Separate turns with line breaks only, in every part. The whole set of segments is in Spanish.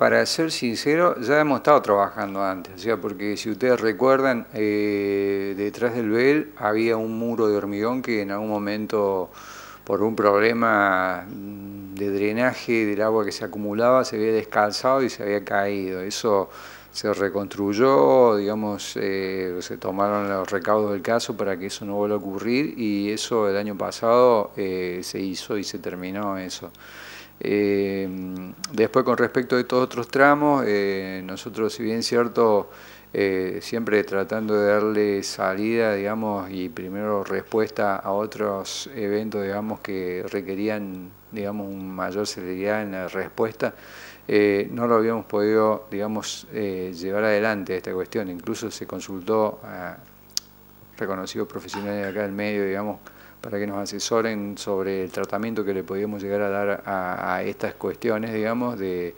para ser sincero, ya hemos estado trabajando antes, o sea, porque si ustedes recuerdan, eh, detrás del VEL había un muro de hormigón que en algún momento, por un problema de drenaje del agua que se acumulaba, se había descalzado y se había caído. Eso se reconstruyó, digamos, eh, se tomaron los recaudos del caso para que eso no vuelva a ocurrir y eso el año pasado eh, se hizo y se terminó eso. Eh, después con respecto de todos otros tramos, eh, nosotros si bien cierto, eh, siempre tratando de darle salida, digamos, y primero respuesta a otros eventos, digamos, que requerían, digamos, un mayor celeridad en la respuesta, eh, no lo habíamos podido, digamos, llevar adelante esta cuestión. Incluso se consultó a reconocidos profesionales acá del medio, digamos, para que nos asesoren sobre el tratamiento que le podíamos llegar a dar a, estas cuestiones, digamos, de,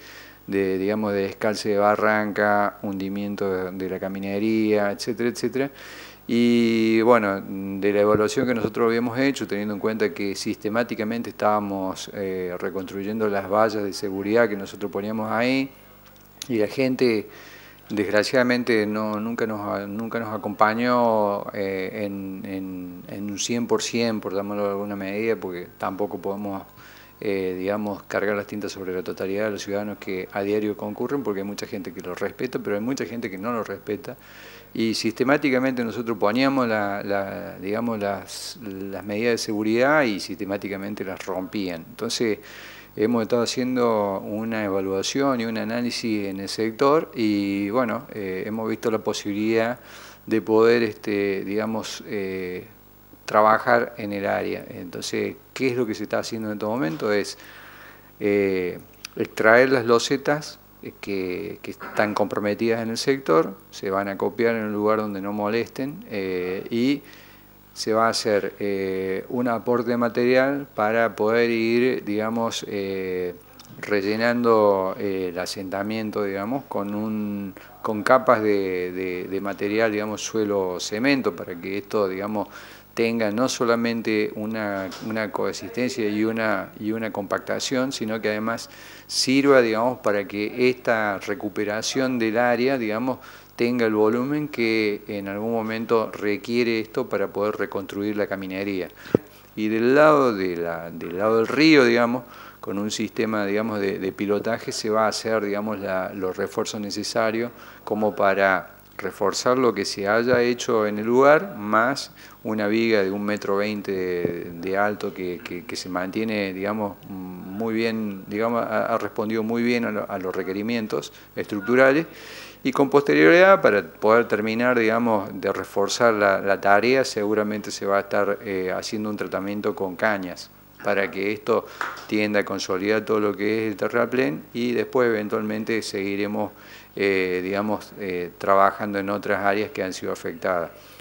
digamos, de descalce de barranca, hundimiento de, la caminería, etcétera, etcétera. Y bueno, de la evaluación que nosotros habíamos hecho, teniendo en cuenta que sistemáticamente estábamos eh, reconstruyendo las vallas de seguridad que nosotros poníamos ahí, y la gente Desgraciadamente no, nunca, nos, nunca nos acompañó eh, en, en, en, un 100%, por dámoslo alguna medida, porque tampoco podemos, eh, digamos, cargar las tintas sobre la totalidad de los ciudadanos que a diario concurren, porque hay mucha gente que los respeta, pero hay mucha gente que no lo respeta. Y sistemáticamente nosotros poníamos la, digamos, las, las medidas de seguridad y sistemáticamente las rompían. Entonces, hemos estado haciendo una evaluación y un análisis en el sector y bueno, eh, hemos visto la posibilidad de poder, este, digamos, eh, trabajar en el área. Entonces, ¿qué es lo que se está haciendo en este momento? Es eh, extraer las losetas que, están comprometidas en el sector, se van a copiar en un lugar donde no molesten y se va a hacer eh, un aporte material para poder ir, digamos, eh, rellenando eh, el asentamiento, digamos, con, un, con capas de material, digamos, suelo-cemento, para que esto, digamos, tenga no solamente una, coexistencia y una, y una compactación, sino que además sirva, digamos, para que esta recuperación del área, digamos, tenga el volumen que en algún momento requiere esto para poder reconstruir la caminería. Y del lado, de la, del, lado del río, digamos, con un sistema digamos, de, pilotaje se va a hacer digamos, los refuerzos necesarios como para reforzar lo que se haya hecho en el lugar, más una viga de un metro veinte de, alto que, se mantiene, digamos, muy bien, digamos, ha, respondido muy bien a, los requerimientos estructurales y con posterioridad, para poder terminar, digamos, de reforzar la, tarea, seguramente se va a estar eh, haciendo un tratamiento con cañas para que esto tienda a consolidar todo lo que es el terraplén y después eventualmente seguiremos, eh, digamos, eh, trabajando en otras áreas que han sido afectadas.